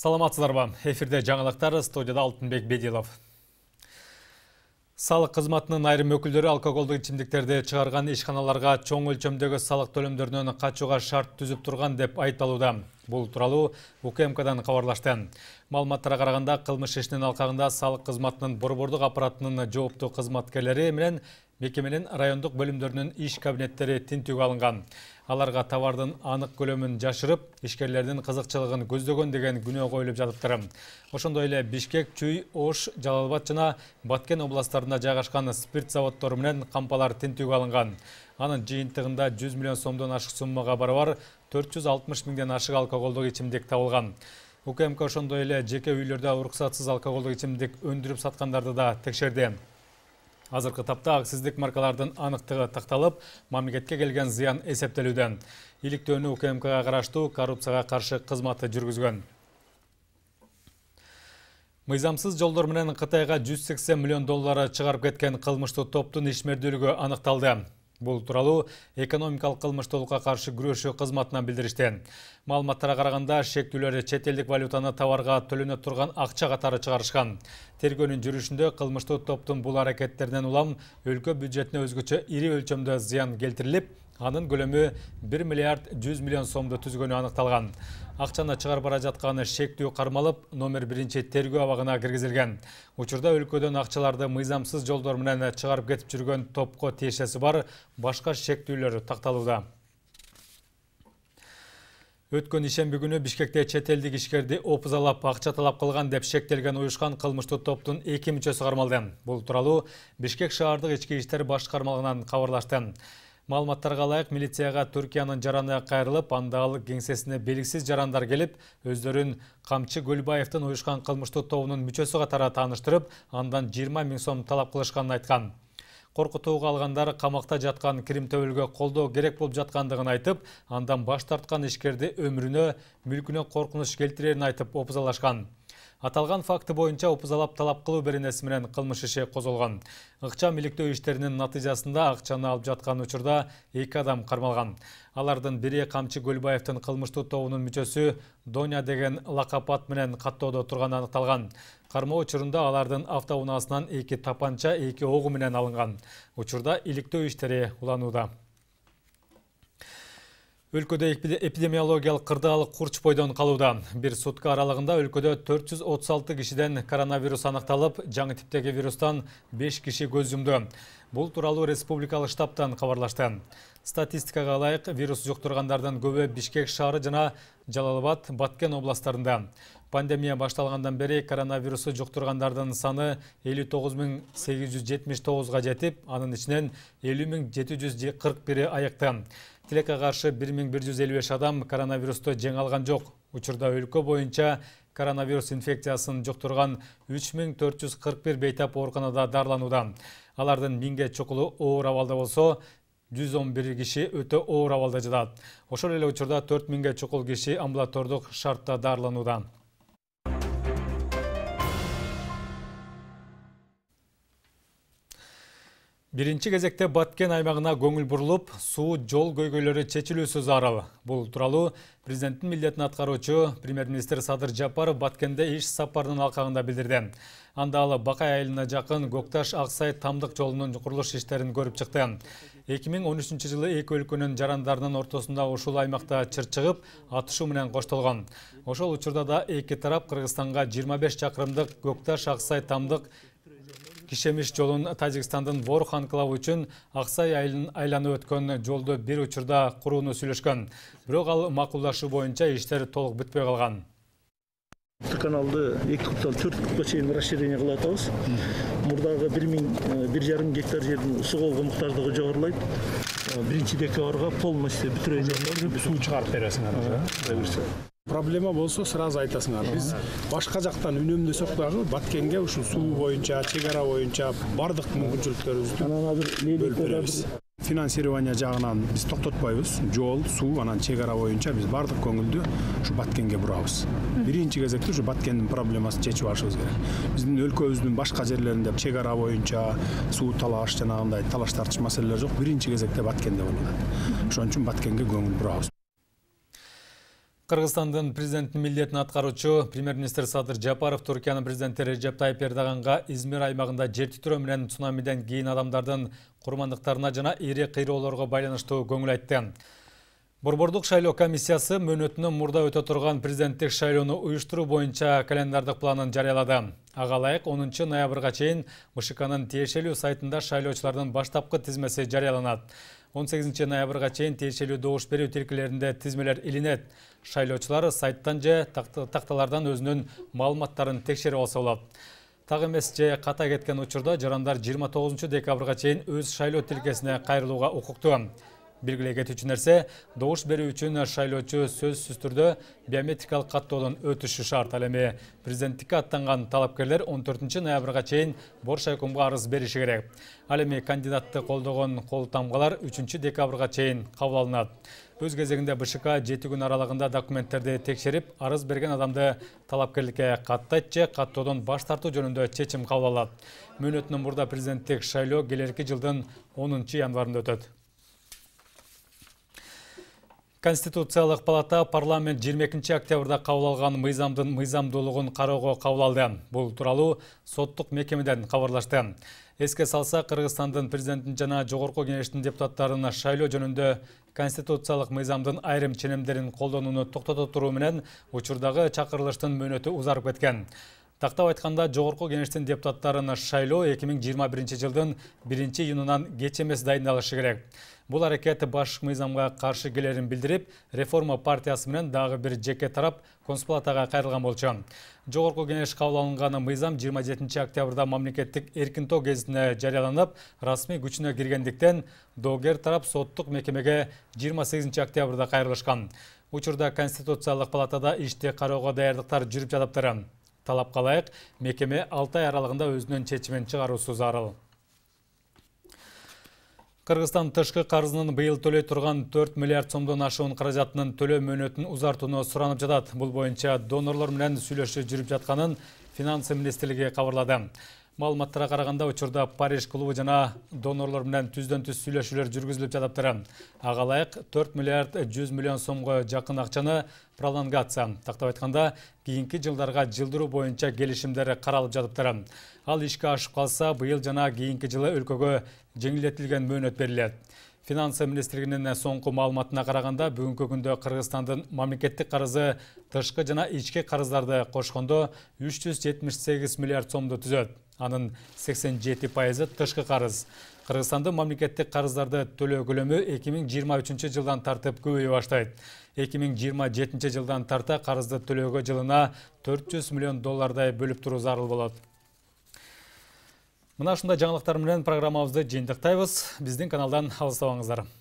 саламатсыздар ба эфирде жаңалықтар студияда алтынбек беделов салық қызметінің айрым өкілдері алкоголдук ичимдиктерди шығарған ишканаларга чоң өлчөмдөгү салық төлөмдөрүнөн качууга шарт түзіп тұрған деп айталуда. Бұл бул тууралуу укмкдан кабарлашты маалыматтарга караганда кылмыш ишинин алкагында салык кызматынын борбордук аппаратынын жооптуу кызматкерлери менен мекеменин райондық бөлімдерінің иш кабинеттері тинтүүгө алынған. аларга товардың анық көлемін жашырып, ішкерлердің қызықчылығын көздөгөн деген күнөө коюлуп жатыптыр. Ошондой эле Бишкек, Чүй, Ош, Жалалбат жана Баткен областарында жайгашкан спирт заводтору менен кампалар тинтүүгө алынган. Анын жыйынтыгында 100 миллион сомдон ашык суммага барабар 460 миңден ашык алкоголдук ичимдик табылган. УКМК ошондой эле жеке үйлөрдө уруксатсыз алкоголдук ичимдик өндүрүп саткандарды да текшерди. азыркы тапта акциздик маркалардын аныктыгы такталып мамлекетке келген зыян эсептелүүдө иликтөөнү укмкга караштуу коррупцияга каршы кызматы жүргүзгөн мыйзамсыз жолдор менен кытайга жүз сексен миллион доллары чыгарып кеткен кылмыштуу топтун ишмердүүлүгү аныкталды бул тууралуу экономикалык кылмыштуулукка каршы күрөшүү кызматынан билдиришти маалыматтарга караганда шектүүлөр чет элдик валютаны товарга төлөнө турган акча катары чыгарышкан тергөөнүн жүрүшүндө кылмыштуу топтун бул аракеттеринен улам өлкө бюджетине өзгөчө ири өлчөмдө зыян келтирилип анын көлөмү 1 миллиард 100 миллион сомду түзгөнү аныкталган акчаны чыгарып бара жатканы шектүү кармалып номер биринчи тергөө абагына киргизилген учурда өлкөдөн акчаларды мыйзамсыз жолдор менен чыгарып кетип жүргөн топко тиешеси бар башка шектүүлөр такталууда өткөн ишемби күнү бишкекте чет элдик ишкерди опузалап акча талап кылган деп шектелген уюшкан кылмыштуу топтун эки мүчөсү кармалды бул тууралуу бишкек шаардык ички иштер башкармалыгынан кабарлашты маалыматтарга ылайык милицияга түркиянын жараны кайрылып анда ал кеңсесине белгисиз жарандар келип өздөрүн камчы көлбаевдин уюшкан кылмыштуу тобунун мүчөсү катары тааныштырып андан жыйырма миң сом талап кылышканын айткан коркутууга алгандар камакта жаткан киримтөбөлгө колдоо керек болуп жаткандыгын айтып андан баш тарткан ишкерди өмүрүнө мүлкүнө коркунуч келтирерин айтып опузалашкан аталган факты боюнча упузалап талап кылуу беренеси менен кылмыш иши козголгон ыкчам иликтөө иштеринин натыйжасында акчаны алып жаткан учурда эки адам кармалган алардын бири камчы көлбаевдин кылмыштуу тобунун мүчөсү доня деген лакап ат менен каттоодо турганы аныкталган кармоо учурунда алардын автоунаасынан эки тапанча эки огу менен алынган учурда иликтөө иштери уланууда Өлкөдө эпидемиологиялык кырдаал курч бойдон калууда. Бир сутка аралыгында өлкөдө 436 кишиден коронавирус аныкталып, жаңы типтеги вирустан 5 киши көз жумду. Бул тууралуу республикалык штабтан кабарлашты. Статистикага ылайык вирус жуктургандардын көбү Бишкек шаары жана Жалал Абад, Баткен областарында. Пандемия башталғандан бері коронавирусы жұқтырғандардың саны 59879-ға жетіп, анын ішінен 50741-і бир жүз қаршы 1155 адам коронавирусты жеңе алған жоқ. учурда өлкө бойынша коронавирус инфекциясын жұқтырған 3441 бейтап орғанада дарлануда. Алардың миңге чоқылы оғыр авалда болсо, 111 киши өтө оор абалда жатат ошол эле учурда 4000ге чукул киши амбулатордук шартта дарыланууда Биринчи кезекте Баткен аймағына көңүл бурулуп, суу жол көйгөйлөрү чечилүүсү зарыл. Бұл туралы президенттин милдетин аткаруучу премьер-министр Садыр Жапаров Баткенде иш сапарынын алкагында билдирди. Анда ал Бакай айылына жакын Көкташ Аксай тамдык жолунун курулуш иштерин көрүп чыкты. 2013 жылы эки өлкөнүн жарандарынын ортосунда ушул аймакта чыгып, атышуу менен коштолгон. Ошол учурда да эки тарап Кыргызстанга 25 чакырымдык Көкташ Аксай тамдык кишемиш жолун тажикстандын ворх анклавы үчүн ак сай айланып өткөн жолду бир учурда курууну сүйлөшкөн бирок ал макулдашуу боюнча иштер толук бүтпөй калган каналды эки куттан төрт кутка чейин расширение кылып атабыз мурдагы бир миң э, бир жарым гектар жердин сууга болгон муктаждыгы жогорулайт э, биринчи декабрга полностью бүтүрөйүн дегде суу чыгарып бересиңер уже кудай проблема болсо сразу айтасыңар биз башка жактан үнөмдөсөк дагы баткенге ушул суу боюнча чек ара боюнча баардык мүмкүнчүлүктөрүбүздү бөлүп беребиз финансирование жагынан биз токтотпойбуз жол суу анан чек ара боюнча биз баардык көңүлдү ушу баткенге бурабыз биринчи кезекте ушу баткендин проблемасын чечип алышыбыз керек биздин өлкөбүздүн башка жерлеринде чек ара боюнча суу талаш жанагындай талаш тартыш маселелер жок биринчи кезекте баткенде болуп атат ошон үчүн баткенге көңүл бурабыз кыргызстандын президентинин милдетин аткаруучу премьер министр садыр жапаров туркиянын президенти режеп тайып эрдоганга измир аймагында жер титирөө менен цунамиден кийин адамдардын курмандыктарына жана ири кыйроолорго байланыштуу көңүл айтты борбордук шайлоо комиссиясы мөөнөтүнөн мурда өтө турган президенттик шайлоону уюштуруу боюнча календардык планын жарыялады ага ылайык онунчу ноябрга чейин мшкнын тиешелүү сайтында шайлоочулардын баштапкы тизмеси жарыяланат он сегизинчи ноябрга чейин тиешелүү добуш берүү тилкелеринде тизмелер илинет шайлоочулар сайттан же такталардан өзүнүн маалыматтарын текшерип алса болот так эмес же ката кеткен учурда жарандар жыйырма тогузунчу декабрга чейин өз шайлоо тилкесине кайрылууга укуктуу белгілей кетүүчү нерсе добуш берүү үчүн шайлоочу сөзсүз түрдө биометрикалык каттоодон өтүшү шарт ал эми президенттикке аттанган талапкерлер 14 ноябрга чейин борш айкомго арыз бериши керек ал эми кандидатты колдогон кол тамгалар 3 декабрга чейин кабыл алынат өз кезегінде бшк жети күн аралығында документтерді текшерип арыз берген адамды талапкерлікке каттайт же каттоодон баш тартуу жөнүндө чечим кабыл алат мөөнөтүнөн мурда президенттик шайлоо келерки жылдын 10 январында өтөт Конституциялық палата парламент 22 октябрда қаулы алған мыйзамдын мыйзамдуулугун қарауға қаулы алды. Бұл туралы соттық мекемеден хабарлашты. Еске салса, Қырғызстандың президентін жана жоғарғы кеңештің депутаттарына шайлоо жөнінде конституциялық мыйзамдың айрым ченемдерін колдонууну токтото туруу менен учурдагы чакырылыштын мөөнөтү узарып кеткен тактап айтканда жогорку кеңештин депутаттарын шайлоо 2021 миң жыйырма биринчи жылдын биринчи июнунан кеч эмес дайындалышы керек бул аракет баш мыйзамга каршы келерин билдирип реформа партиясы менен дагы бир жеке тарап консулатаға кайрылган болчу жогорку кеңеш кабыл алынган мыйзам 27 октябрда мамлекеттик эркин тоо гезитине жарыяланып расмий күчүнө киргендиктен доогер тарап соттук мекемеге 28 октябрда кайрылышкан учурда конституциялык палатада ишти кароого даярдыктар жүрүп жатыптыр талап қалайық мекеме алты ай аралыгында өзүнүн чечимин чыгаруусу зарыл Кыргызстан тышкы карызынын быйыл төлөй турган 4 миллиард сомдон ашуун каражатынын төлөө мөөнөтүн узартууну суранып жатат. Бул боюнча донорлор менен сүйлөшүү жүрүп жатканын финансы министрлиги кабарлады маалыматтарга караганда учурда париж клубу жана донорлор менен түздөн түз сүйлөшүүлөр жүргүзүлүп жатыптыр ага ылайык төрт миллиард жүз миллион сомго жакын акчаны пролонгация тактап айтканда кийинки жылдарга жылдыруу боюнча келишимдер каралып жатыптыр ал ишке ашып калса быйыл жана кийинки жылы өлкөгө жеңилдетилген мөөнөт берилет финансы министрлигинин соңку маалыматына қарағанда бүгүнкү күндө кыргызстандын мамлекеттик қарызы тышкы жана ички карыздарды кошкондо 378 миллиард сомды түзөт анын 87 пайызы тышкы қарыз. кыргызстандын мамлекеттик карыздарды төлөө көлөмү 2023 жылдан тартып көбөйө баштайт 2027 жылдан тарта карызды төлөөгө жылына 400 миллион доллардай бөліп тұру зарыл болады мына ушундай жаңылыктар менен программабызды жыйынтыктайбыз каналдан алыстабаңыздар